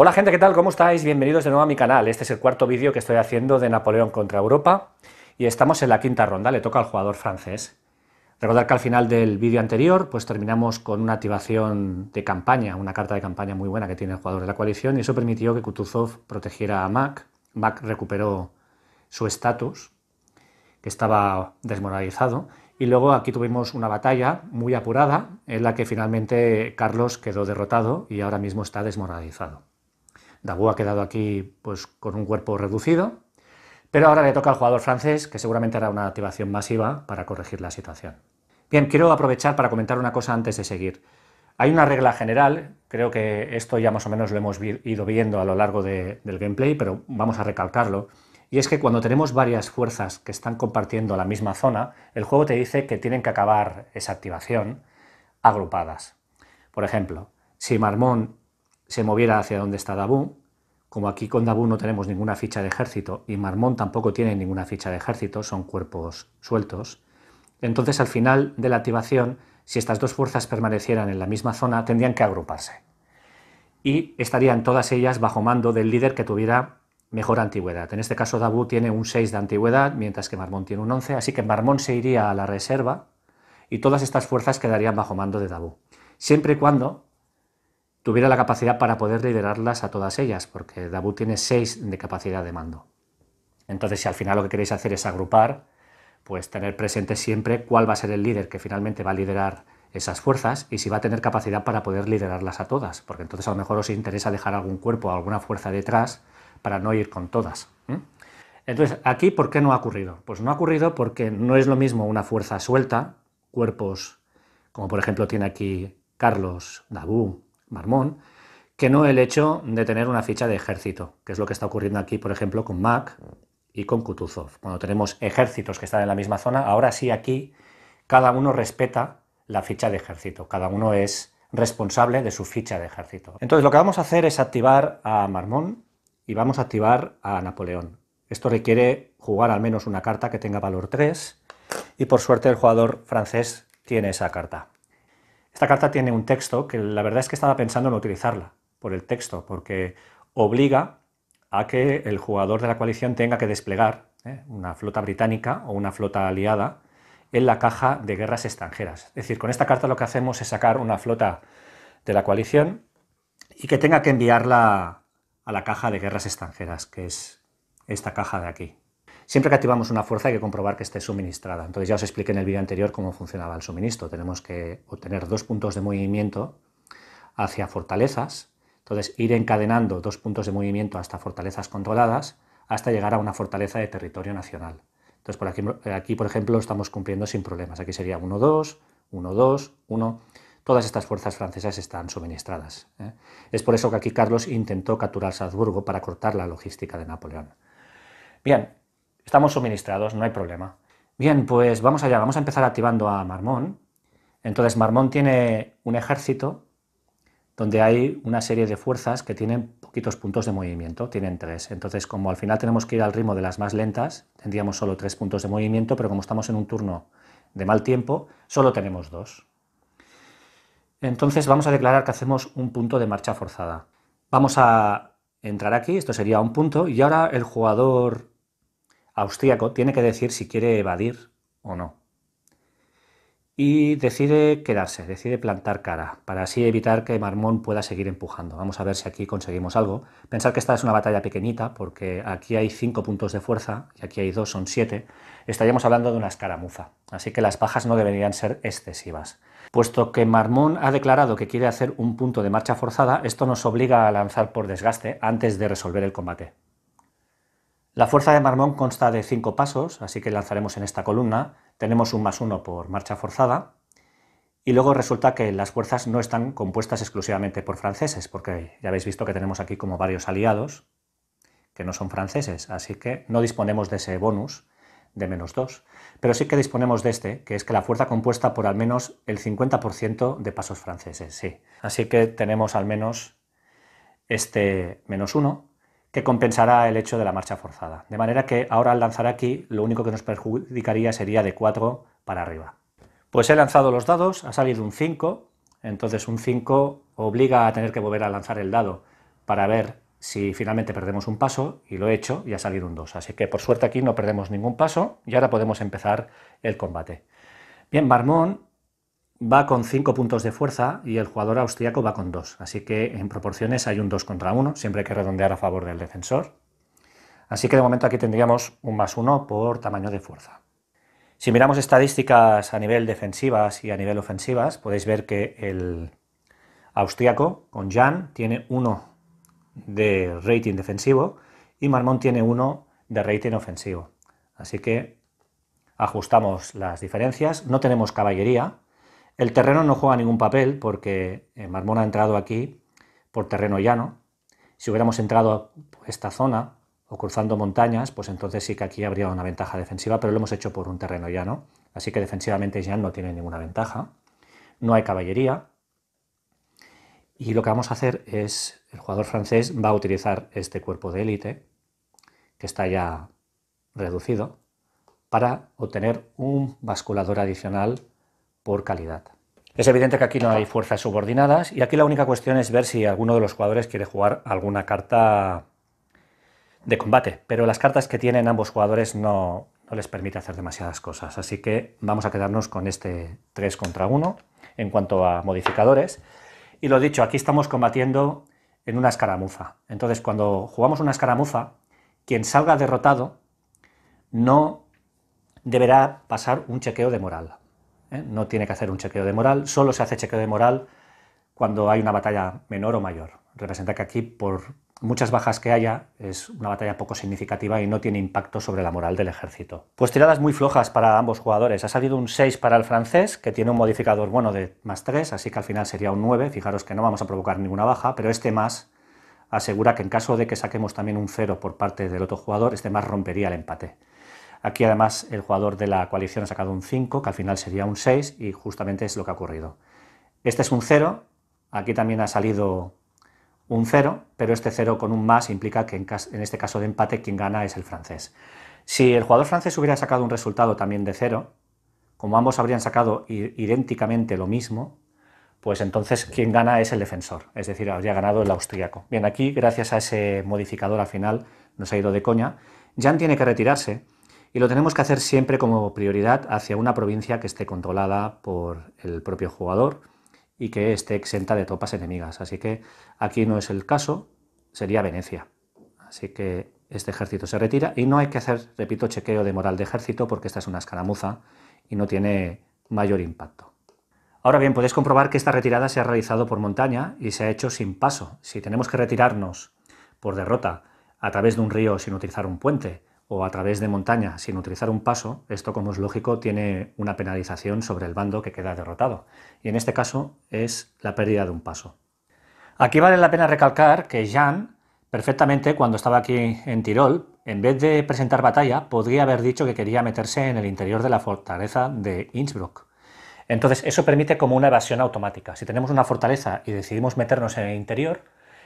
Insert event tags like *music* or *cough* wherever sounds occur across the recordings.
Hola gente, ¿qué tal? ¿Cómo estáis? Bienvenidos de nuevo a mi canal. Este es el cuarto vídeo que estoy haciendo de Napoleón contra Europa y estamos en la quinta ronda, le toca al jugador francés. Recordad que al final del vídeo anterior pues terminamos con una activación de campaña, una carta de campaña muy buena que tiene el jugador de la coalición y eso permitió que Kutuzov protegiera a Mac. Mac recuperó su estatus, que estaba desmoralizado, y luego aquí tuvimos una batalla muy apurada en la que finalmente Carlos quedó derrotado y ahora mismo está desmoralizado tabú ha quedado aquí pues, con un cuerpo reducido, pero ahora le toca al jugador francés, que seguramente hará una activación masiva para corregir la situación. Bien, quiero aprovechar para comentar una cosa antes de seguir. Hay una regla general, creo que esto ya más o menos lo hemos ido viendo a lo largo del gameplay, pero vamos a recalcarlo, y es que cuando tenemos varias fuerzas que están compartiendo la misma zona, el juego te dice que tienen que acabar esa activación agrupadas. Por ejemplo, si Marmón se moviera hacia donde está dabú Como aquí con dabú no tenemos ninguna ficha de ejército y Marmón tampoco tiene ninguna ficha de ejército, son cuerpos sueltos, entonces al final de la activación, si estas dos fuerzas permanecieran en la misma zona, tendrían que agruparse. Y estarían todas ellas bajo mando del líder que tuviera mejor antigüedad. En este caso dabú tiene un 6 de antigüedad, mientras que Marmón tiene un 11, así que Marmón se iría a la reserva y todas estas fuerzas quedarían bajo mando de dabú Siempre y cuando tuviera la capacidad para poder liderarlas a todas ellas, porque dabú tiene seis de capacidad de mando. Entonces, si al final lo que queréis hacer es agrupar, pues tener presente siempre cuál va a ser el líder que finalmente va a liderar esas fuerzas y si va a tener capacidad para poder liderarlas a todas, porque entonces a lo mejor os interesa dejar algún cuerpo o alguna fuerza detrás para no ir con todas. Entonces, aquí, ¿por qué no ha ocurrido? Pues no ha ocurrido porque no es lo mismo una fuerza suelta, cuerpos como por ejemplo tiene aquí Carlos, Dabú, Marmón, que no el hecho de tener una ficha de ejército, que es lo que está ocurriendo aquí, por ejemplo, con Mac y con Kutuzov. Cuando tenemos ejércitos que están en la misma zona, ahora sí aquí cada uno respeta la ficha de ejército, cada uno es responsable de su ficha de ejército. Entonces lo que vamos a hacer es activar a Marmón y vamos a activar a Napoleón. Esto requiere jugar al menos una carta que tenga valor 3 y por suerte el jugador francés tiene esa carta. Esta carta tiene un texto que la verdad es que estaba pensando en utilizarla por el texto, porque obliga a que el jugador de la coalición tenga que desplegar ¿eh? una flota británica o una flota aliada en la caja de guerras extranjeras. Es decir, con esta carta lo que hacemos es sacar una flota de la coalición y que tenga que enviarla a la caja de guerras extranjeras, que es esta caja de aquí. Siempre que activamos una fuerza hay que comprobar que esté suministrada. Entonces ya os expliqué en el vídeo anterior cómo funcionaba el suministro. Tenemos que obtener dos puntos de movimiento hacia fortalezas, entonces ir encadenando dos puntos de movimiento hasta fortalezas controladas hasta llegar a una fortaleza de territorio nacional. Entonces por aquí, aquí por ejemplo, estamos cumpliendo sin problemas. Aquí sería 1, 2, 1, 2, 1 todas estas fuerzas francesas están suministradas. ¿eh? Es por eso que aquí Carlos intentó capturar Salzburgo para cortar la logística de Napoleón. Bien, Estamos suministrados, no hay problema. Bien, pues vamos allá, vamos a empezar activando a Marmón. Entonces, Marmón tiene un ejército donde hay una serie de fuerzas que tienen poquitos puntos de movimiento, tienen tres. Entonces, como al final tenemos que ir al ritmo de las más lentas, tendríamos solo tres puntos de movimiento, pero como estamos en un turno de mal tiempo, solo tenemos dos. Entonces vamos a declarar que hacemos un punto de marcha forzada. Vamos a entrar aquí, esto sería un punto, y ahora el jugador austríaco tiene que decir si quiere evadir o no. Y decide quedarse, decide plantar cara, para así evitar que Marmón pueda seguir empujando. Vamos a ver si aquí conseguimos algo. Pensar que esta es una batalla pequeñita, porque aquí hay cinco puntos de fuerza y aquí hay dos, son siete. Estaríamos hablando de una escaramuza, así que las pajas no deberían ser excesivas. Puesto que Marmón ha declarado que quiere hacer un punto de marcha forzada, esto nos obliga a lanzar por desgaste antes de resolver el combate. La fuerza de Marmont consta de cinco pasos, así que lanzaremos en esta columna. Tenemos un más uno por marcha forzada. Y luego resulta que las fuerzas no están compuestas exclusivamente por franceses, porque ya habéis visto que tenemos aquí como varios aliados que no son franceses, así que no disponemos de ese bonus de menos dos. Pero sí que disponemos de este, que es que la fuerza compuesta por al menos el 50% de pasos franceses, sí. Así que tenemos al menos este menos uno que compensará el hecho de la marcha forzada. De manera que ahora al lanzar aquí lo único que nos perjudicaría sería de 4 para arriba. Pues he lanzado los dados, ha salido un 5, entonces un 5 obliga a tener que volver a lanzar el dado para ver si finalmente perdemos un paso, y lo he hecho y ha salido un 2. Así que por suerte aquí no perdemos ningún paso y ahora podemos empezar el combate. Bien, Marmón va con 5 puntos de fuerza y el jugador austriaco va con 2. Así que en proporciones hay un 2 contra 1, siempre hay que redondear a favor del defensor. Así que de momento aquí tendríamos un más 1 por tamaño de fuerza. Si miramos estadísticas a nivel defensivas y a nivel ofensivas, podéis ver que el austriaco con Jan tiene 1 de rating defensivo y Marmont tiene 1 de rating ofensivo. Así que ajustamos las diferencias. No tenemos caballería, el terreno no juega ningún papel porque eh, Marmón ha entrado aquí por terreno llano. Si hubiéramos entrado a esta zona o cruzando montañas, pues entonces sí que aquí habría una ventaja defensiva, pero lo hemos hecho por un terreno llano. Así que defensivamente ya no tiene ninguna ventaja. No hay caballería. Y lo que vamos a hacer es, el jugador francés va a utilizar este cuerpo de élite, que está ya reducido, para obtener un basculador adicional calidad. Es evidente que aquí no hay fuerzas subordinadas y aquí la única cuestión es ver si alguno de los jugadores quiere jugar alguna carta de combate, pero las cartas que tienen ambos jugadores no, no les permite hacer demasiadas cosas, así que vamos a quedarnos con este 3 contra 1 en cuanto a modificadores. Y lo dicho, aquí estamos combatiendo en una escaramuza. Entonces, cuando jugamos una escaramuza, quien salga derrotado no deberá pasar un chequeo de moral. ¿eh? no tiene que hacer un chequeo de moral, solo se hace chequeo de moral cuando hay una batalla menor o mayor. Representa que aquí, por muchas bajas que haya, es una batalla poco significativa y no tiene impacto sobre la moral del ejército. Pues tiradas muy flojas para ambos jugadores. Ha salido un 6 para el francés, que tiene un modificador bueno de más 3, así que al final sería un 9. Fijaros que no vamos a provocar ninguna baja, pero este más asegura que en caso de que saquemos también un 0 por parte del otro jugador, este más rompería el empate. Aquí además el jugador de la coalición ha sacado un 5, que al final sería un 6, y justamente es lo que ha ocurrido. Este es un 0, aquí también ha salido un 0, pero este 0 con un más implica que en, este caso de empate quien gana es el francés. Si el jugador francés hubiera sacado un resultado también de 0, como ambos habrían sacado idénticamente lo mismo, pues entonces quien gana es el defensor, es decir, habría ganado el austríaco. Bien, aquí gracias a ese modificador al final nos ha ido de coña. Jan tiene que retirarse y lo tenemos que hacer siempre como prioridad hacia una provincia que esté controlada por el propio jugador y que esté exenta de tropas enemigas. Así que aquí no es el caso, sería Venecia. Así que este ejército se retira y no hay que hacer, repito, chequeo de moral de ejército porque esta es una escaramuza y no tiene mayor impacto. Ahora bien, podéis comprobar que esta retirada se ha realizado por montaña y se ha hecho sin paso. Si tenemos que retirarnos por derrota a través de un río sin utilizar un puente o a través de montaña sin utilizar un paso, esto como es lógico tiene una penalización sobre el bando que queda derrotado, y en este caso es la pérdida de un paso. Aquí vale la pena recalcar que Jan, perfectamente cuando estaba aquí en Tirol, en vez de presentar batalla, podría haber dicho que quería meterse en el interior de la fortaleza de Innsbruck. Entonces, eso permite como una evasión automática. Si tenemos una fortaleza y decidimos meternos en el interior,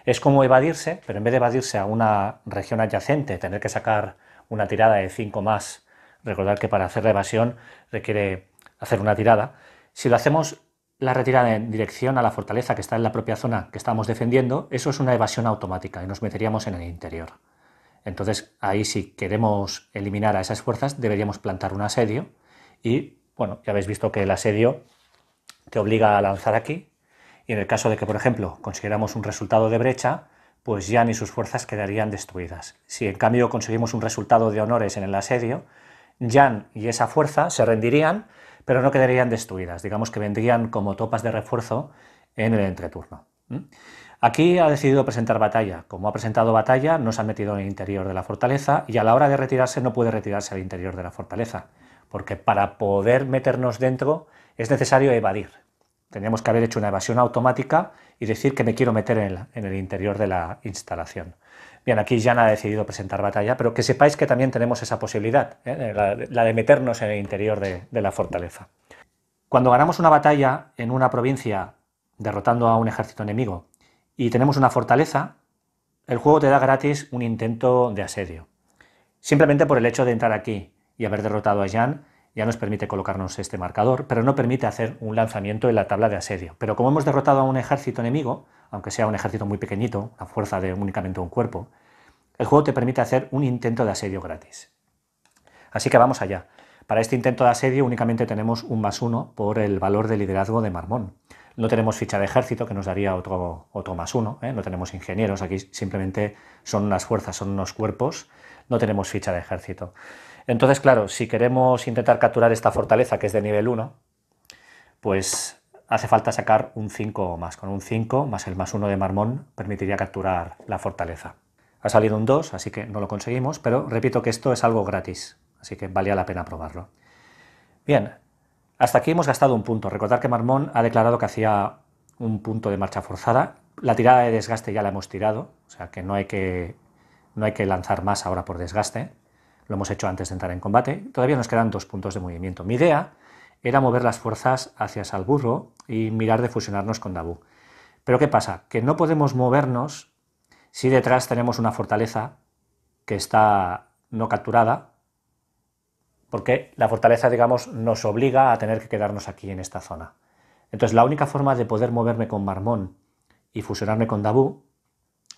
es como evadirse, pero en vez de evadirse a una región adyacente, tener que sacar una tirada de 5 más. Recordad que para hacer la evasión requiere hacer una tirada. Si lo hacemos la retirada en dirección a la fortaleza que está en la propia zona que estamos defendiendo, eso es una evasión automática y nos meteríamos en el interior. Entonces, ahí si queremos eliminar a esas fuerzas, deberíamos plantar un asedio y, bueno, ya habéis visto que el asedio te obliga a lanzar aquí y en el caso de que, por ejemplo, consideramos un resultado de brecha, pues Jan y sus fuerzas quedarían destruidas. Si en cambio conseguimos un resultado de honores en el asedio, Jan y esa fuerza se rendirían, pero no quedarían destruidas, digamos que vendrían como topas de refuerzo en el entreturno. ¿Mm? Aquí ha decidido presentar batalla. Como ha presentado batalla, no se ha metido en el interior de la fortaleza y a la hora de retirarse no puede retirarse al interior de la fortaleza, porque para poder meternos dentro es necesario evadir. Tendríamos que haber hecho una evasión automática y decir que me quiero meter en el, interior de la instalación. Bien, aquí Jan ha decidido presentar batalla, pero que sepáis que también tenemos esa posibilidad, ¿eh? Eh, la, de meternos en el interior de, de la fortaleza. Cuando ganamos una batalla en una provincia derrotando a un ejército enemigo y tenemos una fortaleza, el juego te da gratis un intento de asedio. Simplemente por el hecho de entrar aquí y haber derrotado a Jan, ya nos permite colocarnos este marcador, pero no permite hacer un lanzamiento en la tabla de asedio. Pero como hemos derrotado a un ejército enemigo, aunque sea un ejército muy pequeñito, a fuerza de únicamente un cuerpo, el juego te permite hacer un intento de asedio gratis. Así que vamos allá. Para este intento de asedio únicamente tenemos un más uno por el valor de liderazgo de Marmón. No tenemos ficha de ejército que nos daría otro, otro más uno, ¿eh? no tenemos ingenieros, aquí simplemente son unas fuerzas, son unos cuerpos, no tenemos ficha de ejército. Entonces, claro, si queremos intentar capturar esta fortaleza que es de nivel 1, pues hace falta sacar un 5 o más. Con un 5 más el más 1 de marmón permitiría capturar la fortaleza. Ha salido un 2, así que no lo conseguimos, pero repito que esto es algo gratis, así que valía la pena probarlo. Bien, hasta aquí hemos gastado un punto. Recordar que Marmón ha declarado que hacía un punto de marcha forzada. La tirada de desgaste ya la hemos tirado, o sea que no hay que, no hay que lanzar más ahora por desgaste lo hemos hecho antes de entrar en combate, todavía nos quedan dos puntos de movimiento. Mi idea era mover las fuerzas hacia Salburro y mirar de fusionarnos con Dabú. Pero ¿qué pasa? Que no podemos movernos si detrás tenemos una fortaleza que está no capturada, porque la fortaleza, digamos, nos obliga a tener que quedarnos aquí en esta zona. Entonces, la única forma de poder moverme con Marmón y fusionarme con Dabú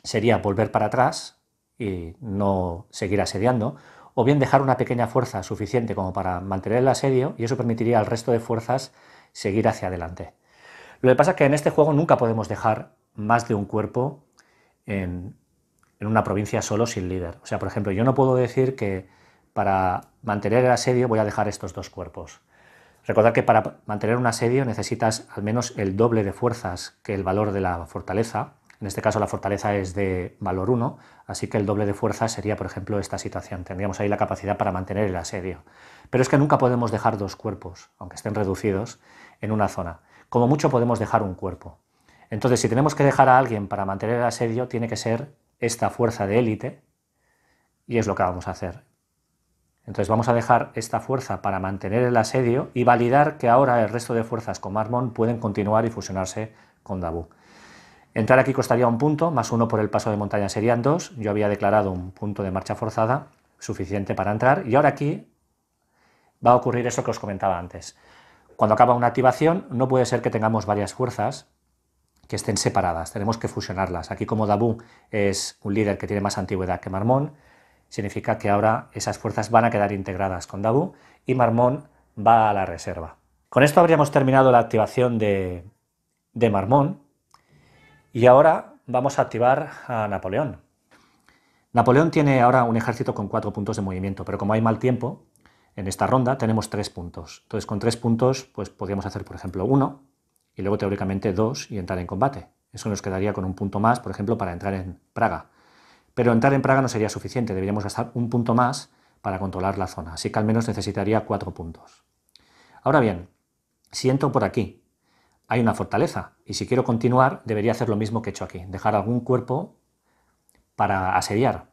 sería volver para atrás y no seguir asediando, o bien dejar una pequeña fuerza suficiente como para mantener el asedio y eso permitiría al resto de fuerzas seguir hacia adelante. Lo que pasa es que en este juego nunca podemos dejar más de un cuerpo en, una provincia solo sin líder. O sea, por ejemplo, yo no puedo decir que para mantener el asedio voy a dejar estos dos cuerpos. Recordad que para mantener un asedio necesitas al menos el doble de fuerzas que el valor de la fortaleza en este caso la fortaleza es de valor 1, así que el doble de fuerza sería, por ejemplo, esta situación. Tendríamos ahí la capacidad para mantener el asedio. Pero es que nunca podemos dejar dos cuerpos, aunque estén reducidos, en una zona. Como mucho podemos dejar un cuerpo. Entonces, si tenemos que dejar a alguien para mantener el asedio, tiene que ser esta fuerza de élite, y es lo que vamos a hacer. Entonces vamos a dejar esta fuerza para mantener el asedio y validar que ahora el resto de fuerzas con Marmon pueden continuar y fusionarse con Dabu. Entrar aquí costaría un punto, más uno por el paso de montaña serían dos. Yo había declarado un punto de marcha forzada suficiente para entrar. Y ahora aquí va a ocurrir eso que os comentaba antes. Cuando acaba una activación, no puede ser que tengamos varias fuerzas que estén separadas, tenemos que fusionarlas. Aquí como Dabú es un líder que tiene más antigüedad que Marmón, significa que ahora esas fuerzas van a quedar integradas con Dabu y Marmón va a la reserva. Con esto habríamos terminado la activación de, de Marmón y ahora vamos a activar a Napoleón. Napoleón tiene ahora un ejército con cuatro puntos de movimiento, pero como hay mal tiempo, en esta ronda tenemos tres puntos. Entonces con tres puntos pues podríamos hacer, por ejemplo, uno y luego teóricamente dos y entrar en combate. Eso nos quedaría con un punto más, por ejemplo, para entrar en Praga. Pero entrar en Praga no sería suficiente, deberíamos gastar un punto más para controlar la zona, así que al menos necesitaría cuatro puntos. Ahora bien, si entro por aquí hay una fortaleza. Y si quiero continuar, debería hacer lo mismo que he hecho aquí, dejar algún cuerpo para asediar.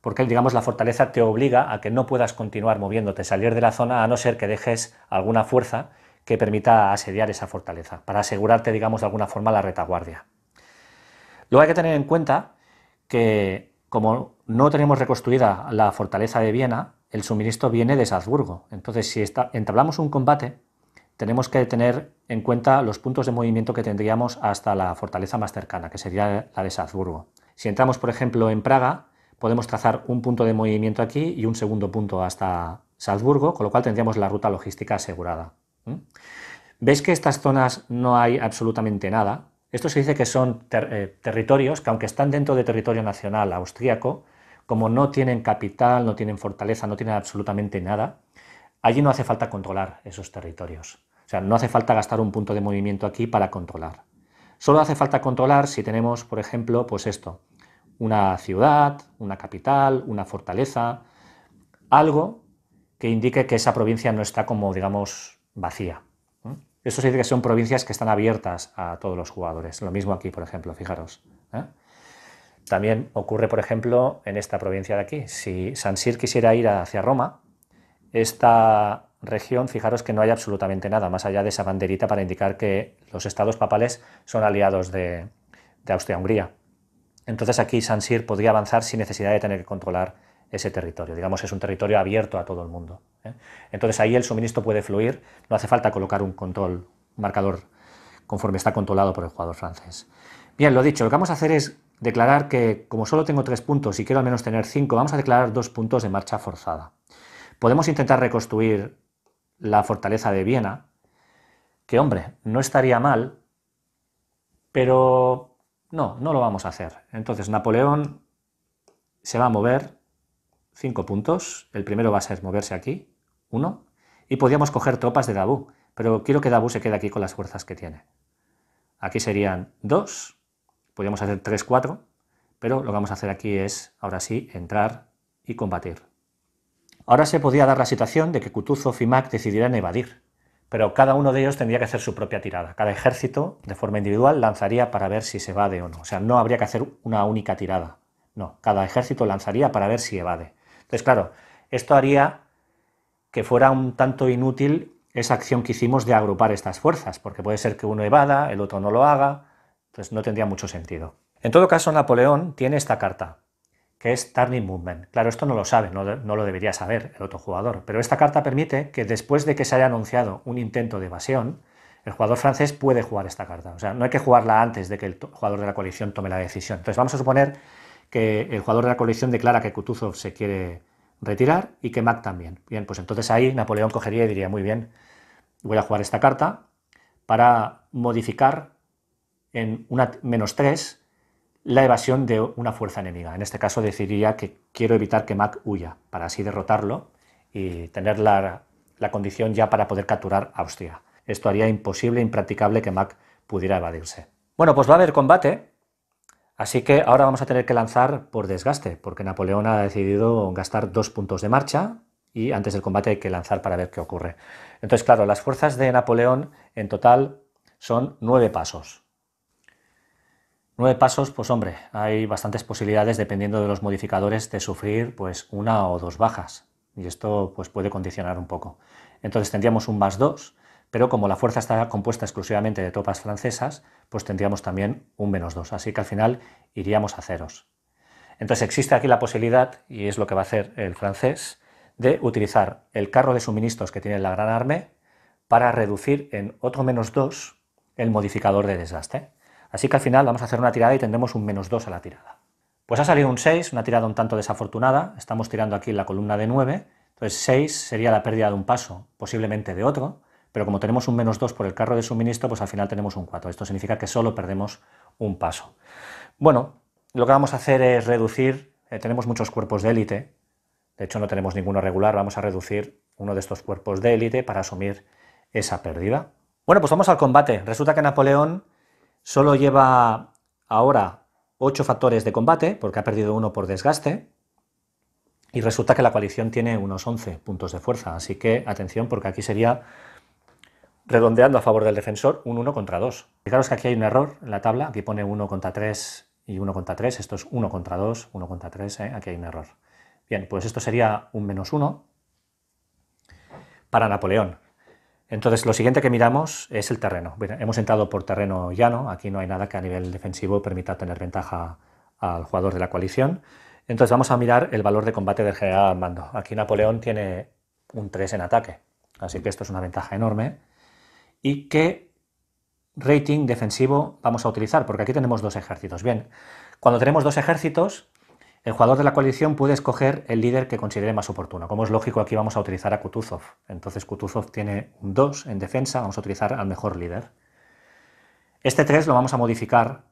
Porque, digamos, la fortaleza te obliga a que no puedas continuar moviéndote, salir de la zona, a no ser que dejes alguna fuerza que permita asediar esa fortaleza, para asegurarte, digamos, de alguna forma la retaguardia. Luego hay que tener en cuenta que, como no tenemos reconstruida la fortaleza de Viena, el suministro viene de Salzburgo. Entonces, si entablamos un combate, tenemos que tener en cuenta los puntos de movimiento que tendríamos hasta la fortaleza más cercana, que sería la de Salzburgo. Si entramos, por ejemplo, en Praga, podemos trazar un punto de movimiento aquí y un segundo punto hasta Salzburgo, con lo cual tendríamos la ruta logística asegurada. ¿Veis que estas zonas no hay absolutamente nada? Esto se dice que son eh, territorios que, aunque están dentro de territorio nacional austríaco, como no tienen capital, no tienen fortaleza, no tienen absolutamente nada, allí no hace falta controlar esos territorios. O sea, no hace falta gastar un punto de movimiento aquí para controlar. Solo hace falta controlar si tenemos, por ejemplo, pues esto, una ciudad, una capital, una fortaleza, algo que indique que esa provincia no está como, digamos, vacía. Eso significa que son provincias que están abiertas a todos los jugadores. Lo mismo aquí, por ejemplo, fijaros. ¿eh? También ocurre, por ejemplo, en esta provincia de aquí. Si Sansir quisiera ir hacia Roma, esta región, fijaros que no hay absolutamente nada, más allá de esa banderita para indicar que los estados papales son aliados de, Austria-Hungría. Entonces aquí Sansir podría avanzar sin necesidad de tener que controlar ese territorio. Digamos, es un territorio abierto a todo el mundo. ¿eh? Entonces ahí el suministro puede fluir, no hace falta colocar un control, un marcador, conforme está controlado por el jugador francés. Bien, lo dicho, lo que vamos a hacer es declarar que, como solo tengo tres puntos y quiero al menos tener cinco, vamos a declarar dos puntos de marcha forzada. Podemos intentar reconstruir la fortaleza de Viena, que hombre, no estaría mal, pero no, no lo vamos a hacer. Entonces Napoleón se va a mover cinco puntos, el primero va a ser moverse aquí, uno, y podríamos coger tropas de Dabú, pero quiero que Dabú se quede aquí con las fuerzas que tiene. Aquí serían dos, podríamos hacer tres, cuatro, pero lo que vamos a hacer aquí es, ahora sí, entrar y combatir. Ahora se podía dar la situación de que Kutuzov y Mack decidieran evadir, pero cada uno de ellos tendría que hacer su propia tirada. Cada ejército, de forma individual, lanzaría para ver si se evade o no. O sea, no habría que hacer una única tirada. No, cada ejército lanzaría para ver si evade. Entonces, claro, esto haría que fuera un tanto inútil esa acción que hicimos de agrupar estas fuerzas, porque puede ser que uno evada, el otro no lo haga, entonces no tendría mucho sentido. En todo caso, Napoleón tiene esta carta, que es Turning Movement. Claro, esto no lo sabe, no, lo debería saber el otro jugador, pero esta carta permite que después de que se haya anunciado un intento de evasión, el jugador francés puede jugar esta carta. O sea, no hay que jugarla antes de que el jugador de la coalición tome la decisión. Entonces, vamos a suponer que el jugador de la coalición declara que Kutuzov se quiere retirar y que Mac también. Bien, pues entonces ahí Napoleón cogería y diría, muy bien, voy a jugar esta carta para modificar en una menos 3 la evasión de una fuerza enemiga. En este caso decidiría que quiero evitar que Mac huya para así derrotarlo y tener la, condición ya para poder capturar Austria. Esto haría imposible, impracticable que Mac pudiera evadirse. Bueno, pues va a haber combate, así que ahora vamos a tener que lanzar por desgaste, porque Napoleón ha decidido gastar dos puntos de marcha y antes del combate hay que lanzar para ver qué ocurre. Entonces, claro, las fuerzas de Napoleón en total son nueve pasos. Nueve pasos, pues hombre, hay bastantes posibilidades dependiendo de los modificadores de sufrir pues una o dos bajas y esto pues puede condicionar un poco. Entonces tendríamos un más dos, pero como la fuerza está compuesta exclusivamente de tropas francesas, pues tendríamos también un menos dos, así que al final iríamos a ceros. Entonces existe aquí la posibilidad, y es lo que va a hacer el francés, de utilizar el carro de suministros que tiene la Gran Armée para reducir en otro menos dos el modificador de desgaste. Así que al final vamos a hacer una tirada y tendremos un menos 2 a la tirada. Pues ha salido un 6, una tirada un tanto desafortunada, estamos tirando aquí en la columna de 9, entonces 6 sería la pérdida de un paso, posiblemente de otro, pero como tenemos un menos 2 por el carro de suministro, pues al final tenemos un 4. Esto significa que solo perdemos un paso. Bueno, lo que vamos a hacer es reducir, eh, tenemos muchos cuerpos de élite, de hecho no tenemos ninguno regular, vamos a reducir uno de estos cuerpos de élite para asumir esa pérdida. Bueno, pues vamos al combate. Resulta que Napoleón Solo lleva ahora 8 factores de combate, porque ha perdido uno por desgaste, y resulta que la coalición tiene unos 11 puntos de fuerza, así que atención porque aquí sería, redondeando a favor del defensor, un 1 contra 2. Fijaros que aquí hay un error en la tabla, aquí pone 1 contra 3 y 1 contra 3, esto es 1 contra 2, 1 contra 3, ¿eh? aquí hay un error. Bien, pues esto sería un menos 1 para Napoleón. Entonces, lo siguiente que miramos es el terreno. hemos entrado por terreno llano, aquí no hay nada que a nivel defensivo permita tener ventaja al jugador de la coalición. Entonces, vamos a mirar el valor de combate del general al mando. Aquí Napoleón tiene un 3 en ataque, así que esto es una ventaja enorme. ¿Y qué rating defensivo vamos a utilizar? Porque aquí tenemos dos ejércitos. Bien, cuando tenemos dos ejércitos, el jugador de la coalición puede escoger el líder que considere más oportuno. Como es lógico, aquí vamos a utilizar a Kutuzov. Entonces Kutuzov tiene un 2 en defensa, vamos a utilizar al mejor líder. Este 3 lo vamos a modificar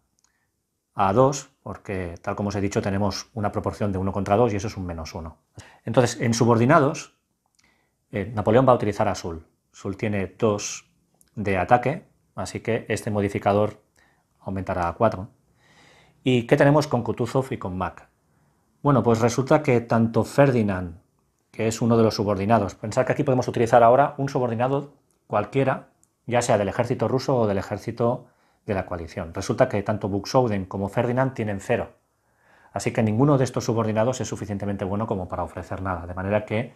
a 2, porque tal como os he dicho tenemos una proporción de 1 contra 2 y eso es un menos 1. Entonces, en subordinados, eh, Napoleón va a utilizar a Sul. Sul tiene 2 de ataque, así que este modificador aumentará a 4. ¿Y qué tenemos con Kutuzov y con Mac? Bueno, pues resulta que tanto Ferdinand, que es uno de los subordinados, pensar que aquí podemos utilizar ahora un subordinado cualquiera, ya sea del ejército ruso o del ejército de la coalición. Resulta que tanto Buxoden como Ferdinand tienen cero. Así que ninguno de estos subordinados es suficientemente bueno como para ofrecer nada, de manera que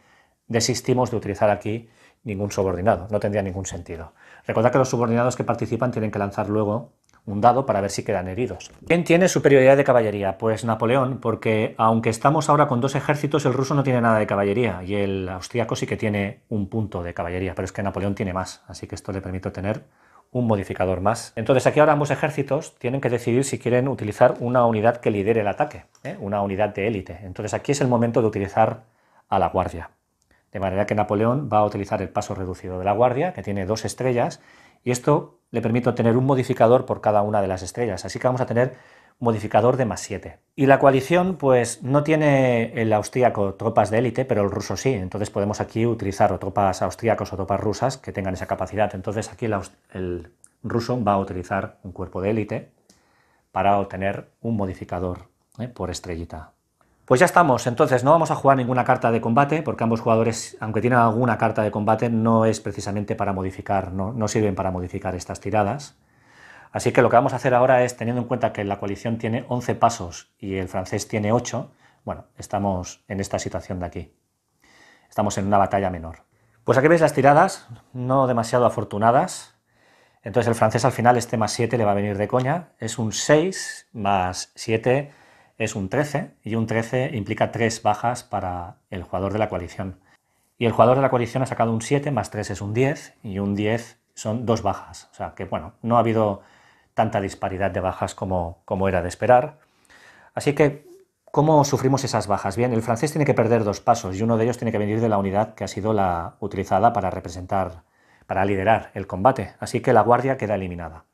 desistimos de utilizar aquí ningún subordinado, no tendría ningún sentido. Recordad que los subordinados que participan tienen que lanzar luego un dado para ver si quedan heridos. ¿Quién tiene superioridad de caballería? Pues Napoleón, porque aunque estamos ahora con dos ejércitos, el ruso no tiene nada de caballería y el austriaco sí que tiene un punto de caballería, pero es que Napoleón tiene más, así que esto le permite tener un modificador más. Entonces aquí ahora ambos ejércitos tienen que decidir si quieren utilizar una unidad que lidere el ataque, ¿eh? una unidad de élite. Entonces aquí es el momento de utilizar a la guardia. De manera que Napoleón va a utilizar el paso reducido de la guardia, que tiene dos estrellas, y esto le permito tener un modificador por cada una de las estrellas, así que vamos a tener modificador de más 7. Y la coalición, pues no tiene el austríaco tropas de élite, pero el ruso sí, entonces podemos aquí utilizar o tropas austríacos o tropas rusas que tengan esa capacidad. Entonces aquí el, ruso va a utilizar un cuerpo de élite para obtener un modificador ¿eh? por estrellita pues ya estamos, entonces no vamos a jugar ninguna carta de combate, porque ambos jugadores, aunque tienen alguna carta de combate, no es precisamente para modificar, no, sirven para modificar estas tiradas. Así que lo que vamos a hacer ahora es, teniendo en cuenta que la coalición tiene 11 pasos y el francés tiene 8, bueno, estamos en esta situación de aquí. Estamos en una batalla menor. Pues aquí veis las tiradas, no demasiado afortunadas. Entonces el francés al final este más 7 le va a venir de coña. Es un 6 más 7 es un 13 y un 13 implica tres bajas para el jugador de la coalición. Y el jugador de la coalición ha sacado un 7, más 3 es un 10 y un 10 son dos bajas. O sea que, bueno, no ha habido tanta disparidad de bajas como, como era de esperar. Así que, ¿cómo sufrimos esas bajas? Bien, el francés tiene que perder dos pasos y uno de ellos tiene que venir de la unidad que ha sido la utilizada para representar, para liderar el combate. Así que la guardia queda eliminada.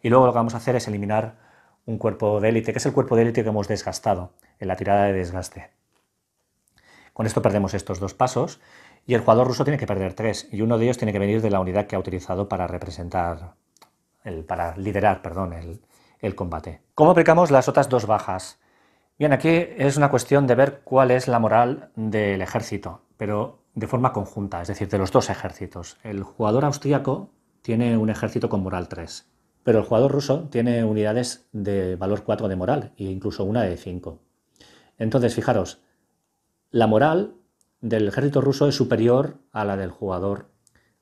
Y luego lo que vamos a hacer es eliminar un cuerpo de élite, que es el cuerpo de élite que hemos desgastado en la tirada de desgaste. Con esto perdemos estos dos pasos y el jugador ruso tiene que perder tres y uno de ellos tiene que venir de la unidad que ha utilizado para representar, el, para liderar, perdón, el, el combate. ¿Cómo aplicamos las otras dos bajas? Bien, aquí es una cuestión de ver cuál es la moral del ejército, pero de forma conjunta, es decir, de los dos ejércitos. El jugador austríaco tiene un ejército con moral 3 pero el jugador ruso tiene unidades de valor 4 de moral e incluso una de 5. Entonces, fijaros, la moral del ejército ruso es superior a la del jugador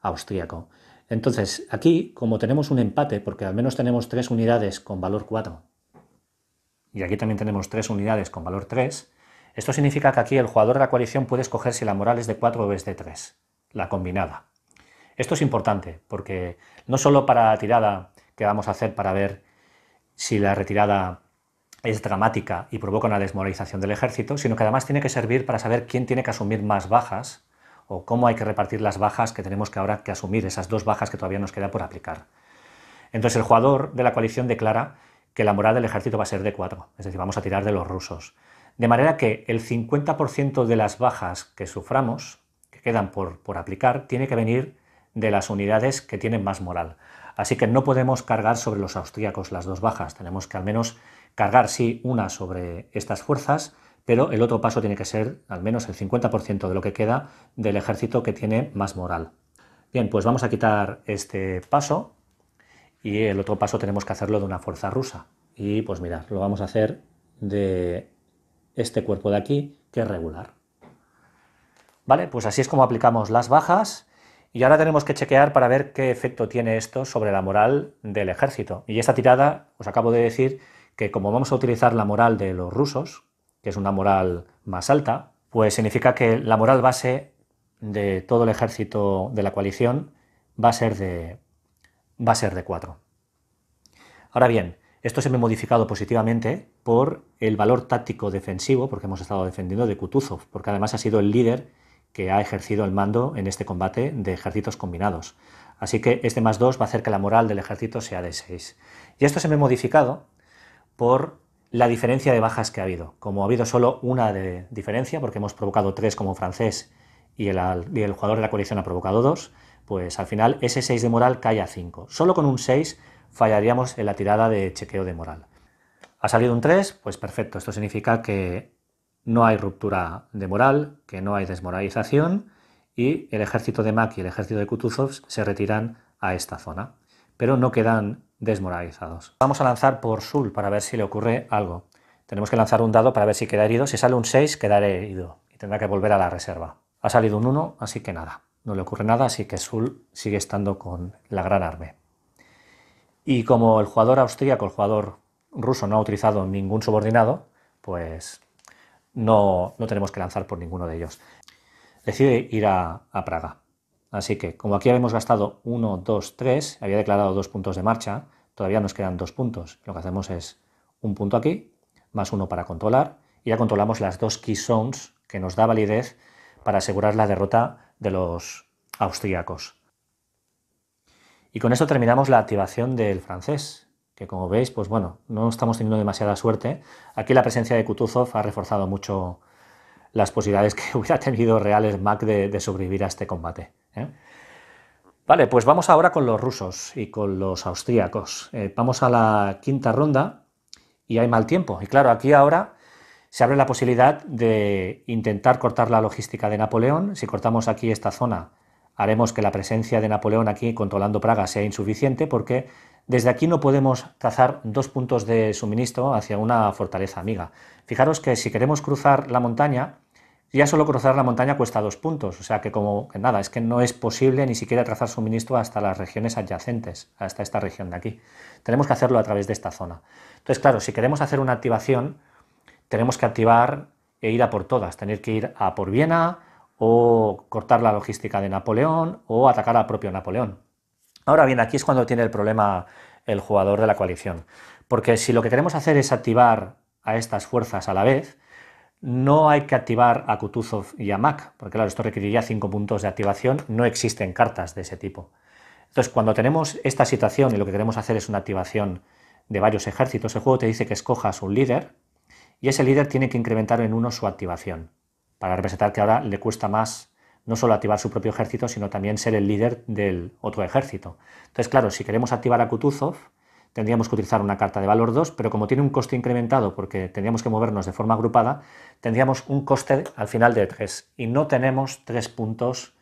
austríaco. Entonces, aquí, como tenemos un empate, porque al menos tenemos 3 unidades con valor 4, y aquí también tenemos tres unidades con valor 3, esto significa que aquí el jugador de la coalición puede escoger si la moral es de 4 o es de 3, la combinada. Esto es importante, porque no solo para tirada que vamos a hacer para ver si la retirada es dramática y provoca una desmoralización del ejército, sino que además tiene que servir para saber quién tiene que asumir más bajas o cómo hay que repartir las bajas que tenemos que ahora que asumir, esas dos bajas que todavía nos queda por aplicar. Entonces el jugador de la coalición declara que la moral del ejército va a ser de cuatro, es decir, vamos a tirar de los rusos. De manera que el 50% de las bajas que suframos, que quedan por, por aplicar, tiene que venir de las unidades que tienen más moral. Así que no podemos cargar sobre los austríacos las dos bajas, tenemos que al menos cargar sí una sobre estas fuerzas, pero el otro paso tiene que ser al menos el 50% de lo que queda del ejército que tiene más moral. Bien, pues vamos a quitar este paso y el otro paso tenemos que hacerlo de una fuerza rusa. Y pues mirad, lo vamos a hacer de este cuerpo de aquí, que es regular. Vale, pues así es como aplicamos las bajas y ahora tenemos que chequear para ver qué efecto tiene esto sobre la moral del ejército. Y esta tirada, os acabo de decir que como vamos a utilizar la moral de los rusos, que es una moral más alta, pues significa que la moral base de todo el ejército de la coalición va a ser de va a ser de 4. Ahora bien, esto se me ha modificado positivamente por el valor táctico defensivo, porque hemos estado defendiendo de Kutuzov, porque además ha sido el líder que ha ejercido el mando en este combate de ejércitos combinados. Así que este más 2 va a hacer que la moral del ejército sea de 6. Y esto se me ha modificado por la diferencia de bajas que ha habido. Como ha habido solo una de diferencia, porque hemos provocado 3 como francés y el, jugador de la coalición ha provocado 2, pues al final ese 6 de moral cae a 5. Solo con un 6 fallaríamos en la tirada de chequeo de moral. Ha salido un 3, pues perfecto. Esto significa que no hay ruptura de moral, que no hay desmoralización y el ejército de Mack y el ejército de Kutuzov se retiran a esta zona, pero no quedan desmoralizados. Vamos a lanzar por Sul para ver si le ocurre algo. Tenemos que lanzar un dado para ver si queda herido. Si sale un 6, quedará herido y tendrá que volver a la reserva. Ha salido un 1, así que nada. No le ocurre nada, así que Sul sigue estando con la gran arme. Y como el jugador austríaco, el jugador ruso, no ha utilizado ningún subordinado, pues no, tenemos que lanzar por ninguno de ellos. Decide ir a, Praga. Así que, como aquí habíamos gastado 1, 2, 3, había declarado dos puntos de marcha, todavía nos quedan dos puntos. Lo que hacemos es un punto aquí, más uno para controlar, y ya controlamos las dos key zones que nos da validez para asegurar la derrota de los austríacos. Y con esto terminamos la activación del francés que como veis, pues bueno, no estamos teniendo demasiada suerte. Aquí la presencia de Kutuzov ha reforzado mucho las posibilidades que *laughs* hubiera tenido reales Mac de, sobrevivir a este combate. ¿eh? Vale, pues vamos ahora con los rusos y con los austríacos. Eh, vamos a la quinta ronda y hay mal tiempo. Y claro, aquí ahora se abre la posibilidad de intentar cortar la logística de Napoleón. Si cortamos aquí esta zona, haremos que la presencia de Napoleón aquí controlando Praga sea insuficiente porque desde aquí no podemos trazar dos puntos de suministro hacia una fortaleza amiga. Fijaros que si queremos cruzar la montaña, ya solo cruzar la montaña cuesta dos puntos, o sea que como que nada, es que no es posible ni siquiera trazar suministro hasta las regiones adyacentes, hasta esta región de aquí. Tenemos que hacerlo a través de esta zona. Entonces, claro, si queremos hacer una activación, tenemos que activar e ir a por todas, tener que ir a por Viena o cortar la logística de Napoleón o atacar al propio Napoleón. Ahora bien, aquí es cuando tiene el problema el jugador de la coalición, porque si lo que queremos hacer es activar a estas fuerzas a la vez, no hay que activar a Kutuzov y a Mac, porque claro, esto requeriría cinco puntos de activación, no existen cartas de ese tipo. Entonces, cuando tenemos esta situación y lo que queremos hacer es una activación de varios ejércitos, el juego te dice que escojas un líder y ese líder tiene que incrementar en uno su activación, para representar que ahora le cuesta más no solo activar su propio ejército, sino también ser el líder del otro ejército. Entonces, claro, si queremos activar a Kutuzov, tendríamos que utilizar una carta de valor 2, pero como tiene un coste incrementado porque tendríamos que movernos de forma agrupada, tendríamos un coste al final de 3 y no tenemos 3 puntos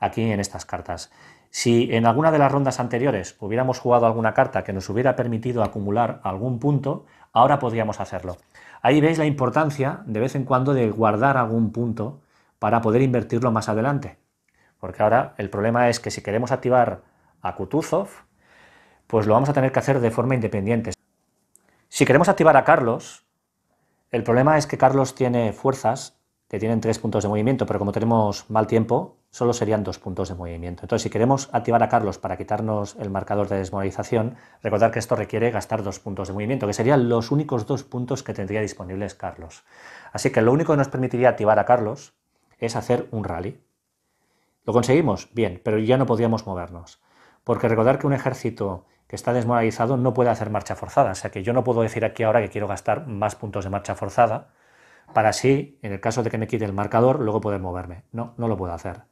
aquí en estas cartas. Si en alguna de las rondas anteriores hubiéramos jugado alguna carta que nos hubiera permitido acumular algún punto, ahora podríamos hacerlo. Ahí veis la importancia de vez en cuando de guardar algún punto para poder invertirlo más adelante. Porque ahora el problema es que si queremos activar a Kutuzov, pues lo vamos a tener que hacer de forma independiente. Si queremos activar a Carlos, el problema es que Carlos tiene fuerzas que tienen tres puntos de movimiento, pero como tenemos mal tiempo, solo serían dos puntos de movimiento. Entonces, si queremos activar a Carlos para quitarnos el marcador de desmoralización, recordar que esto requiere gastar dos puntos de movimiento, que serían los únicos dos puntos que tendría disponibles Carlos. Así que lo único que nos permitiría activar a Carlos es hacer un rally. ¿Lo conseguimos? Bien, pero ya no podíamos movernos. Porque recordar que un ejército que está desmoralizado no puede hacer marcha forzada. O sea que yo no puedo decir aquí ahora que quiero gastar más puntos de marcha forzada para así, en el caso de que me quite el marcador, luego poder moverme. No, no lo puedo hacer.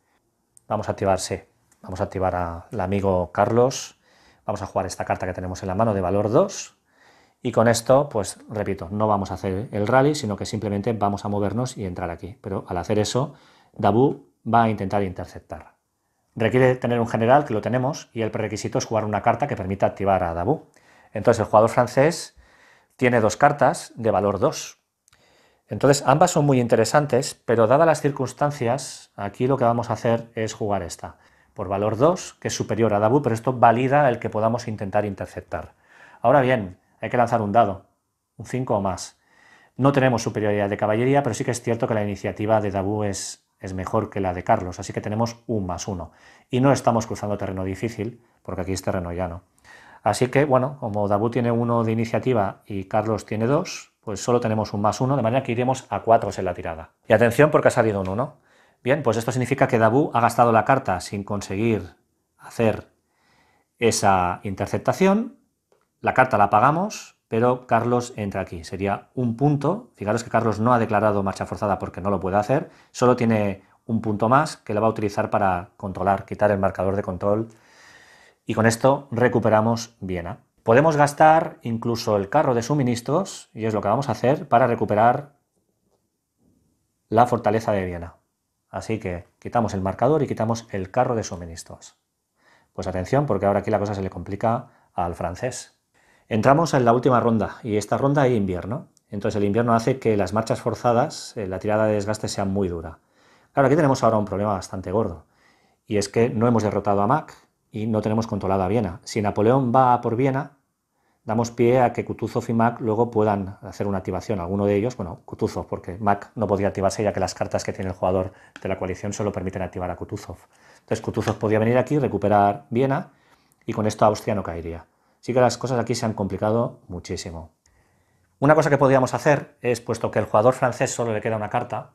Vamos a activarse. Vamos a activar al amigo Carlos. Vamos a jugar esta carta que tenemos en la mano de valor 2. Y con esto, pues repito, no vamos a hacer el rally, sino que simplemente vamos a movernos y entrar aquí. Pero al hacer eso, Dabu va a intentar interceptar. Requiere tener un general, que lo tenemos, y el prerequisito es jugar una carta que permita activar a Dabu. Entonces el jugador francés tiene dos cartas de valor 2. Entonces ambas son muy interesantes, pero dadas las circunstancias, aquí lo que vamos a hacer es jugar esta, por valor 2, que es superior a Dabu, pero esto valida el que podamos intentar interceptar. Ahora bien, hay que lanzar un dado, un 5 o más. No tenemos superioridad de caballería, pero sí que es cierto que la iniciativa de Dabú es, es mejor que la de Carlos, así que tenemos un más uno. Y no estamos cruzando terreno difícil, porque aquí es terreno llano. Así que, bueno, como Dabú tiene uno de iniciativa y Carlos tiene dos, pues solo tenemos un más uno, de manera que iremos a cuatro en la tirada. Y atención porque ha salido un 1. Bien, pues esto significa que Dabú ha gastado la carta sin conseguir hacer esa interceptación la carta la pagamos, pero Carlos entra aquí. Sería un punto. Fijaros que Carlos no ha declarado marcha forzada porque no lo puede hacer. Solo tiene un punto más que lo va a utilizar para controlar, quitar el marcador de control. Y con esto recuperamos Viena. Podemos gastar incluso el carro de suministros, y es lo que vamos a hacer, para recuperar la fortaleza de Viena. Así que quitamos el marcador y quitamos el carro de suministros. Pues atención, porque ahora aquí la cosa se le complica al francés. Entramos en la última ronda y esta ronda hay invierno. Entonces el invierno hace que las marchas forzadas, eh, la tirada de desgaste sea muy dura. Claro, aquí tenemos ahora un problema bastante gordo. Y es que no hemos derrotado a Mac y no tenemos controlada Viena. Si Napoleón va por Viena, damos pie a que Kutuzov y Mac luego puedan hacer una activación. Alguno de ellos, bueno, Kutuzov, porque Mac no podía activarse ya que las cartas que tiene el jugador de la coalición solo permiten activar a Kutuzov. Entonces Kutuzov podía venir aquí, recuperar Viena y con esto Austria no caería sí que las cosas aquí se han complicado muchísimo. Una cosa que podríamos hacer es, puesto que el jugador francés solo le queda una carta,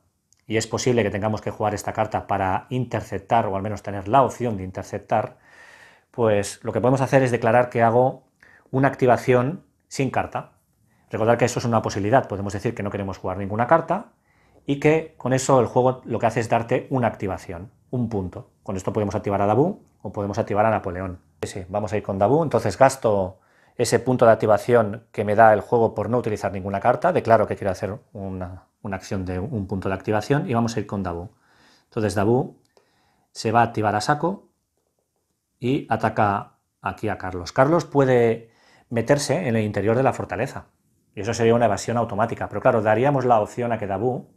y es posible que tengamos que jugar esta carta para interceptar o al menos tener la opción de interceptar, pues lo que podemos hacer es declarar que hago una activación sin carta. Recordar que eso es una posibilidad, podemos decir que no queremos jugar ninguna carta y que con eso el juego lo que hace es darte una activación, un punto. Con esto podemos activar a Dabu o podemos activar a Napoleón vamos a ir con Dabú. Entonces gasto ese punto de activación que me da el juego por no utilizar ninguna carta. Declaro que quiero hacer una, acción de un punto de activación y vamos a ir con Dabú. Entonces Dabú se va a activar a saco y ataca aquí a Carlos. Carlos puede meterse en el interior de la fortaleza. Y eso sería una evasión automática. Pero claro, daríamos la opción a que Dabú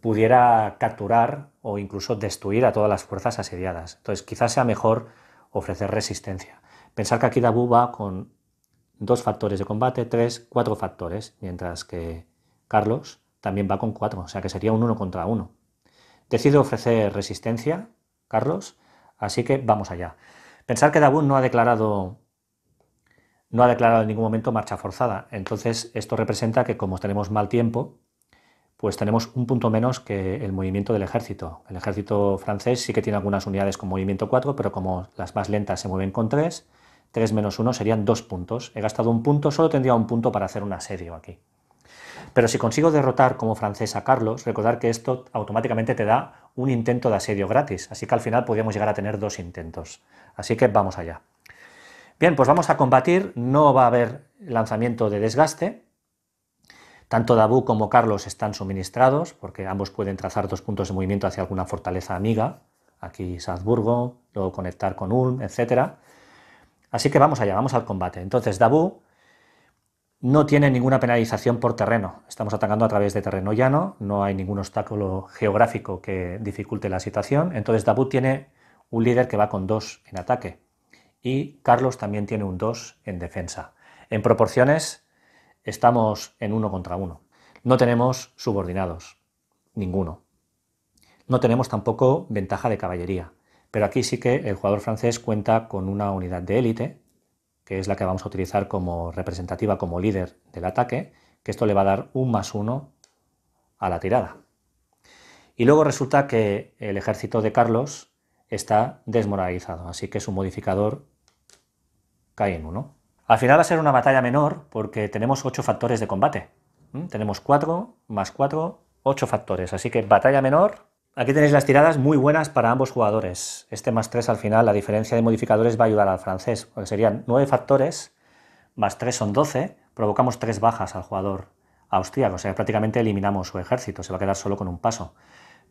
pudiera capturar o incluso destruir a todas las fuerzas asediadas. Entonces quizás sea mejor ofrecer resistencia. Pensar que aquí Dabú va con dos factores de combate, tres, cuatro factores, mientras que Carlos también va con cuatro, o sea que sería un uno contra uno. Decide ofrecer resistencia, Carlos, así que vamos allá. Pensar que Dabú no ha declarado no ha declarado en ningún momento marcha forzada, entonces esto representa que como tenemos mal tiempo, pues tenemos un punto menos que el movimiento del ejército. El ejército francés sí que tiene algunas unidades con movimiento 4, pero como las más lentas se mueven con 3, 3 menos 1 serían 2 puntos. He gastado un punto, solo tendría un punto para hacer un asedio aquí. Pero si consigo derrotar como francés a Carlos, recordar que esto automáticamente te da un intento de asedio gratis, así que al final podríamos llegar a tener dos intentos. Así que vamos allá. Bien, pues vamos a combatir, no va a haber lanzamiento de desgaste, tanto Dabu como Carlos están suministrados, porque ambos pueden trazar dos puntos de movimiento hacia alguna fortaleza amiga, aquí Salzburgo, luego conectar con Ulm, etc. Así que vamos allá, vamos al combate. Entonces, Dabu no tiene ninguna penalización por terreno. Estamos atacando a través de terreno llano, no hay ningún obstáculo geográfico que dificulte la situación. Entonces, Dabu tiene un líder que va con dos en ataque y Carlos también tiene un 2 en defensa. En proporciones, estamos en uno contra uno. No tenemos subordinados, ninguno. No tenemos tampoco ventaja de caballería, pero aquí sí que el jugador francés cuenta con una unidad de élite, que es la que vamos a utilizar como representativa, como líder del ataque, que esto le va a dar un más uno a la tirada. Y luego resulta que el ejército de Carlos está desmoralizado, así que su modificador cae en uno. Al final va a ser una batalla menor porque tenemos ocho factores de combate. ¿Mm? Tenemos 4 más 4, ocho factores. Así que batalla menor. Aquí tenéis las tiradas muy buenas para ambos jugadores. Este más 3 al final, la diferencia de modificadores va a ayudar al francés, porque serían nueve factores, más 3 son 12, provocamos tres bajas al jugador austríaco, o sea, prácticamente eliminamos su ejército, se va a quedar solo con un paso.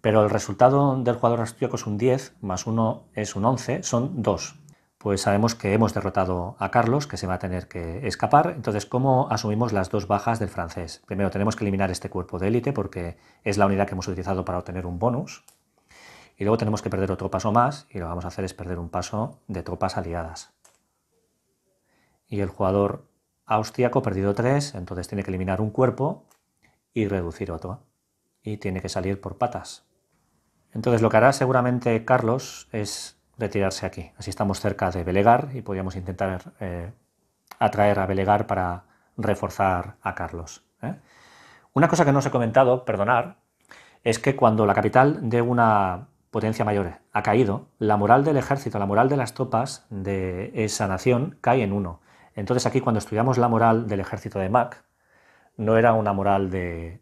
Pero el resultado del jugador austríaco es un 10, más 1 es un 11, son 2 pues sabemos que hemos derrotado a Carlos, que se va a tener que escapar. Entonces, ¿cómo asumimos las dos bajas del francés? Primero, tenemos que eliminar este cuerpo de élite porque es la unidad que hemos utilizado para obtener un bonus. Y luego tenemos que perder otro paso más y lo que vamos a hacer es perder un paso de tropas aliadas. Y el jugador austriaco perdido tres, entonces tiene que eliminar un cuerpo y reducir otro. Y tiene que salir por patas. Entonces lo que hará seguramente Carlos es retirarse aquí. Así estamos cerca de Belegar y podríamos intentar eh, atraer a Belegar para reforzar a Carlos. ¿eh? Una cosa que no os he comentado, perdonar, es que cuando la capital de una potencia mayor ha caído, la moral del ejército, la moral de las tropas de esa nación cae en uno. Entonces aquí cuando estudiamos la moral del ejército de Mac, no era una moral de,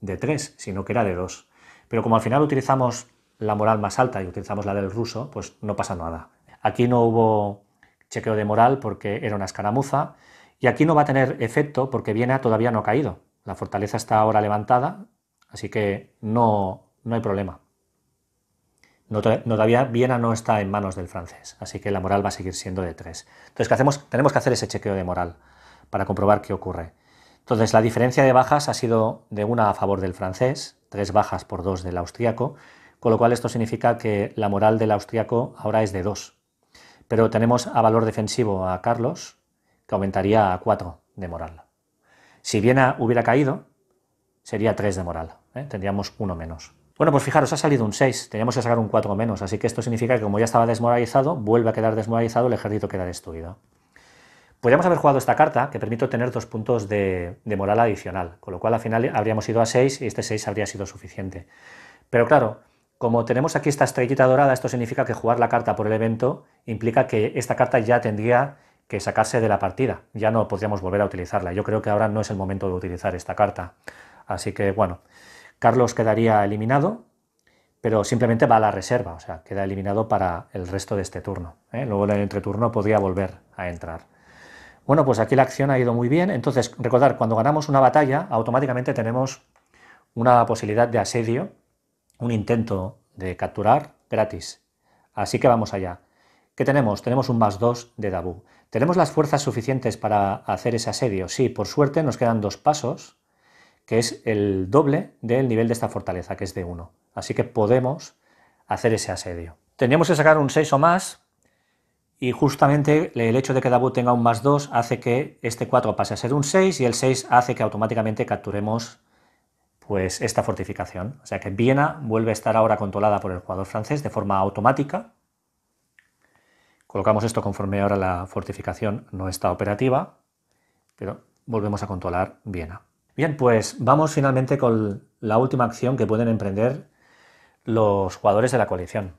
de tres, sino que era de dos. Pero como al final utilizamos la moral más alta y utilizamos la del ruso, pues no pasa nada. Aquí no hubo chequeo de moral porque era una escaramuza y aquí no va a tener efecto porque Viena todavía no ha caído. La fortaleza está ahora levantada, así que no, no hay problema. todavía Viena no está en manos del francés, así que la moral va a seguir siendo de tres. Entonces, ¿qué hacemos? Tenemos que hacer ese chequeo de moral para comprobar qué ocurre. Entonces, la diferencia de bajas ha sido de una a favor del francés, tres bajas por dos del austriaco, con lo cual esto significa que la moral del austriaco ahora es de 2. Pero tenemos a valor defensivo a Carlos, que aumentaría a 4 de moral. Si Viena hubiera caído, sería 3 de moral, ¿eh? tendríamos uno menos. Bueno, pues fijaros, ha salido un 6, teníamos que sacar un 4 menos, así que esto significa que como ya estaba desmoralizado, vuelve a quedar desmoralizado, el ejército queda destruido. Podríamos haber jugado esta carta, que permite obtener dos puntos de, de, moral adicional, con lo cual al final habríamos ido a 6 y este 6 habría sido suficiente. Pero claro, como tenemos aquí esta estrellita dorada, esto significa que jugar la carta por el evento implica que esta carta ya tendría que sacarse de la partida. Ya no podríamos volver a utilizarla. Yo creo que ahora no es el momento de utilizar esta carta. Así que bueno, Carlos quedaría eliminado, pero simplemente va a la reserva, o sea, queda eliminado para el resto de este turno. ¿eh? Luego en el entreturno podría volver a entrar. Bueno, pues aquí la acción ha ido muy bien. Entonces, recordar, cuando ganamos una batalla, automáticamente tenemos una posibilidad de asedio un intento de capturar gratis. Así que vamos allá. ¿Qué tenemos? Tenemos un más 2 de Dabu. ¿Tenemos las fuerzas suficientes para hacer ese asedio? Sí, por suerte nos quedan dos pasos, que es el doble del nivel de esta fortaleza, que es de 1. Así que podemos hacer ese asedio. Tendríamos que sacar un 6 o más, y justamente el hecho de que Dabu tenga un más 2 hace que este 4 pase a ser un 6 y el 6 hace que automáticamente capturemos pues esta fortificación. O sea que Viena vuelve a estar ahora controlada por el jugador francés de forma automática. Colocamos esto conforme ahora la fortificación no está operativa, pero volvemos a controlar Viena. Bien, pues vamos finalmente con la última acción que pueden emprender los jugadores de la coalición.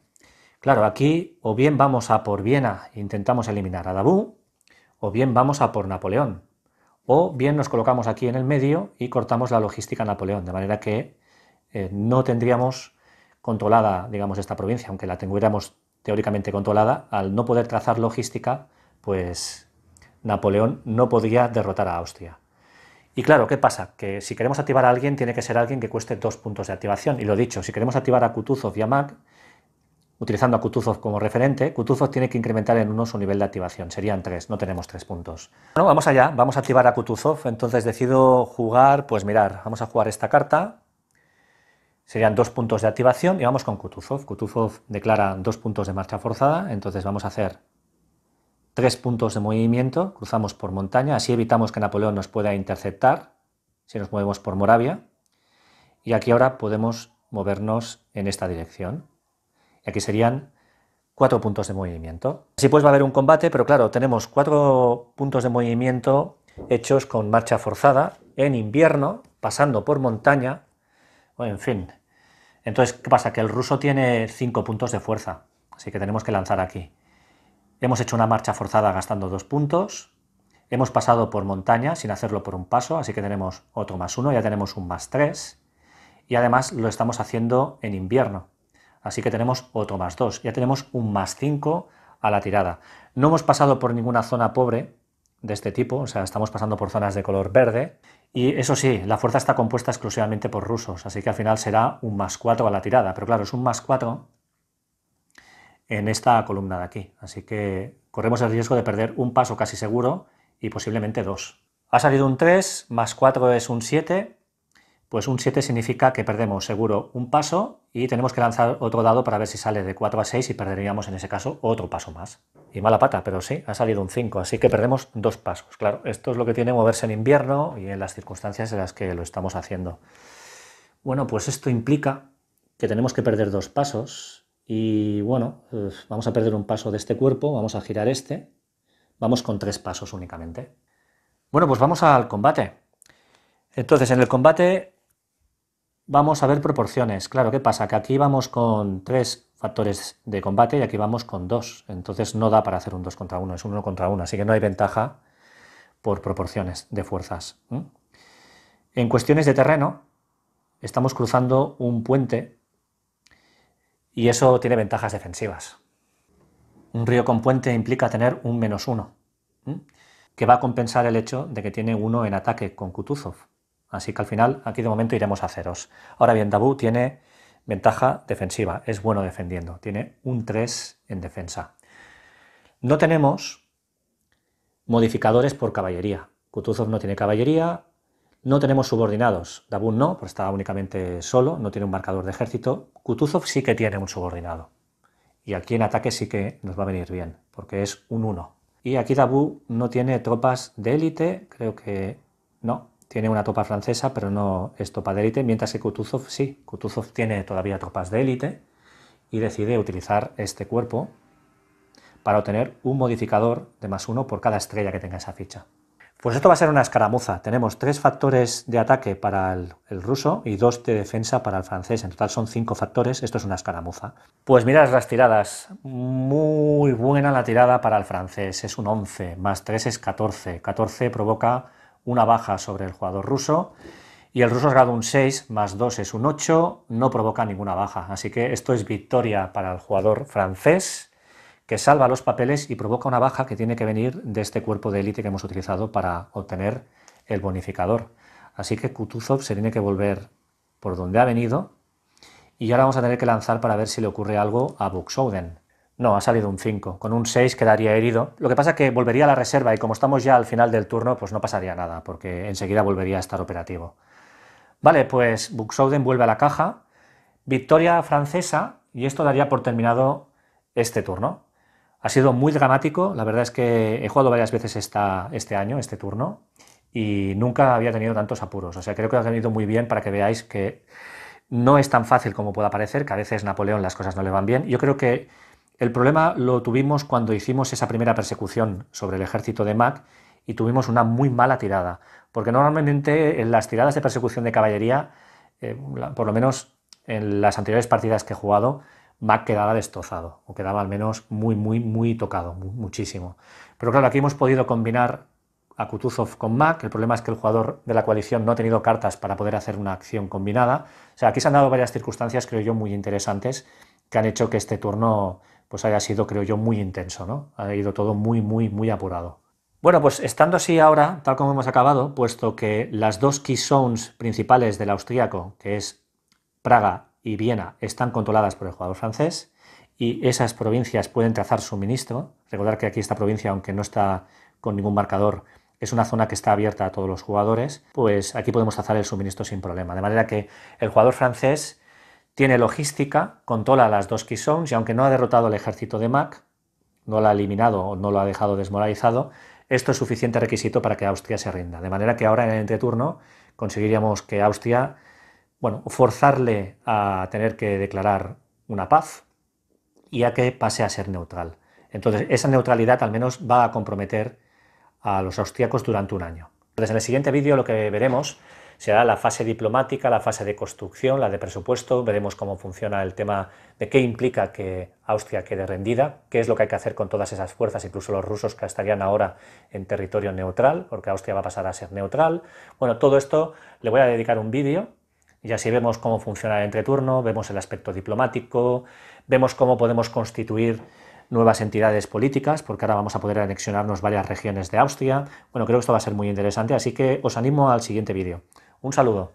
Claro, aquí o bien vamos a por Viena e intentamos eliminar a Dabú, o bien vamos a por Napoleón o bien nos colocamos aquí en el medio y cortamos la logística Napoleón, de manera que eh, no tendríamos controlada, digamos, esta provincia, aunque la tuviéramos teóricamente controlada, al no poder trazar logística, pues Napoleón no podría derrotar a Austria. Y claro, ¿qué pasa? Que si queremos activar a alguien, tiene que ser alguien que cueste dos puntos de activación. Y lo dicho, si queremos activar a Kutuzov y a Mack, utilizando a Kutuzov como referente, Kutuzov tiene que incrementar en uno su nivel de activación, serían tres, no tenemos tres puntos. Bueno, vamos allá, vamos a activar a Kutuzov, entonces decido jugar, pues mirar, vamos a jugar esta carta, serían dos puntos de activación y vamos con Kutuzov. Kutuzov declara dos puntos de marcha forzada, entonces vamos a hacer tres puntos de movimiento, cruzamos por montaña, así evitamos que Napoleón nos pueda interceptar si nos movemos por Moravia. Y aquí ahora podemos movernos en esta dirección. Aquí serían cuatro puntos de movimiento. Así pues va a haber un combate, pero claro, tenemos cuatro puntos de movimiento hechos con marcha forzada, en invierno, pasando por montaña, o en fin. Entonces, ¿qué pasa? Que el ruso tiene cinco puntos de fuerza, así que tenemos que lanzar aquí. Hemos hecho una marcha forzada gastando dos puntos, hemos pasado por montaña sin hacerlo por un paso, así que tenemos otro más uno, ya tenemos un más tres, y además lo estamos haciendo en invierno. Así que tenemos otro más 2. Ya tenemos un más 5 a la tirada. No hemos pasado por ninguna zona pobre de este tipo, o sea, estamos pasando por zonas de color verde. Y eso sí, la fuerza está compuesta exclusivamente por rusos, así que al final será un más 4 a la tirada. Pero claro, es un más 4 en esta columna de aquí. Así que corremos el riesgo de perder un paso casi seguro y posiblemente dos. Ha salido un 3, más 4 es un 7, pues un 7 significa que perdemos seguro un paso y tenemos que lanzar otro dado para ver si sale de 4 a 6 y perderíamos en ese caso otro paso más. Y mala pata, pero sí, ha salido un 5, así que perdemos dos pasos. Claro, esto es lo que tiene moverse en invierno y en las circunstancias en las que lo estamos haciendo. Bueno, pues esto implica que tenemos que perder dos pasos y bueno, eh, vamos a perder un paso de este cuerpo, vamos a girar este, vamos con tres pasos únicamente. Bueno, pues vamos al combate. Entonces, en el combate vamos a ver proporciones. Claro, ¿qué pasa? Que aquí vamos con tres factores de combate y aquí vamos con dos. Entonces no da para hacer un dos contra uno, es un 1 contra uno. Así que no hay ventaja por proporciones de fuerzas. En cuestiones de terreno, estamos cruzando un puente y eso tiene ventajas defensivas. Un río con puente implica tener un menos uno, que va a compensar el hecho de que tiene uno en ataque con Kutuzov. Así que al final, aquí de momento iremos a ceros. Ahora bien, Dabú tiene ventaja defensiva, es bueno defendiendo, tiene un 3 en defensa. No tenemos modificadores por caballería. Kutuzov no tiene caballería, no tenemos subordinados. Dabú no, porque está únicamente solo, no tiene un marcador de ejército. Kutuzov sí que tiene un subordinado. Y aquí en ataque sí que nos va a venir bien, porque es un 1. Y aquí Dabú no tiene tropas de élite, creo que no, tiene una tropa francesa, pero no es tropa de élite, mientras que Kutuzov sí, Kutuzov tiene todavía tropas de élite y decide utilizar este cuerpo para obtener un modificador de más uno por cada estrella que tenga esa ficha. Pues esto va a ser una escaramuza. Tenemos tres factores de ataque para el, ruso y dos de defensa para el francés. En total son cinco factores. Esto es una escaramuza. Pues mirad las tiradas. Muy buena la tirada para el francés. Es un 11. Más 3 es 14. 14 provoca una baja sobre el jugador ruso. Y el ruso ha sacado un 6, más 2 es un 8, no provoca ninguna baja. Así que esto es victoria para el jugador francés, que salva los papeles y provoca una baja que tiene que venir de este cuerpo de élite que hemos utilizado para obtener el bonificador. Así que Kutuzov se tiene que volver por donde ha venido. Y ahora vamos a tener que lanzar para ver si le ocurre algo a Buxoden. No, ha salido un 5. Con un 6 quedaría herido. Lo que pasa es que volvería a la reserva y como estamos ya al final del turno, pues no pasaría nada, porque enseguida volvería a estar operativo. Vale, pues Buxoden vuelve a la caja. Victoria francesa, y esto daría por terminado este turno. Ha sido muy dramático, la verdad es que he jugado varias veces este año, este turno, y nunca había tenido tantos apuros. O sea, creo que ha venido muy bien para que veáis que no es tan fácil como pueda parecer, que a veces Napoleón las cosas no le van bien. Yo creo que el problema lo tuvimos cuando hicimos esa primera persecución sobre el ejército de Mac y tuvimos una muy mala tirada, porque normalmente en las tiradas de persecución de caballería, eh, por lo menos en las anteriores partidas que he jugado, Mac quedaba destrozado, o quedaba al menos muy, muy, muy tocado, muchísimo. Pero claro, aquí hemos podido combinar a Kutuzov con Mac, el problema es que el jugador de la coalición no ha tenido cartas para poder hacer una acción combinada. O sea, aquí se han dado varias circunstancias, creo yo, muy interesantes que han hecho que este turno pues haya sido, creo yo, muy intenso, ¿no? Ha ido todo muy, muy, muy apurado. Bueno, pues estando así ahora, tal como hemos acabado, puesto que las dos key zones principales del austríaco, que es Praga y Viena, están controladas por el jugador francés, y esas provincias pueden trazar suministro. Recordar que aquí esta provincia, aunque no está con ningún marcador, es una zona que está abierta a todos los jugadores, pues aquí podemos trazar el suministro sin problema. De manera que el jugador francés tiene logística, controla las dos Kisons y aunque no ha derrotado al ejército de Mac, no lo ha eliminado o no lo ha dejado desmoralizado, esto es suficiente requisito para que Austria se rinda. De manera que ahora en el entreturno conseguiríamos que Austria, bueno, forzarle a tener que declarar una paz y a que pase a ser neutral. Entonces, esa neutralidad al menos va a comprometer a los austriacos durante un año. Entonces, en el siguiente vídeo lo que veremos será la fase diplomática, la fase de construcción, la de presupuesto, veremos cómo funciona el tema de qué implica que Austria quede rendida, qué es lo que hay que hacer con todas esas fuerzas, incluso los rusos que estarían ahora en territorio neutral, porque Austria va a pasar a ser neutral. Bueno, todo esto le voy a dedicar un vídeo y así vemos cómo funciona el entreturno, vemos el aspecto diplomático, vemos cómo podemos constituir nuevas entidades políticas, porque ahora vamos a poder anexionarnos varias regiones de Austria. Bueno, creo que esto va a ser muy interesante, así que os animo al siguiente vídeo. Un saludo.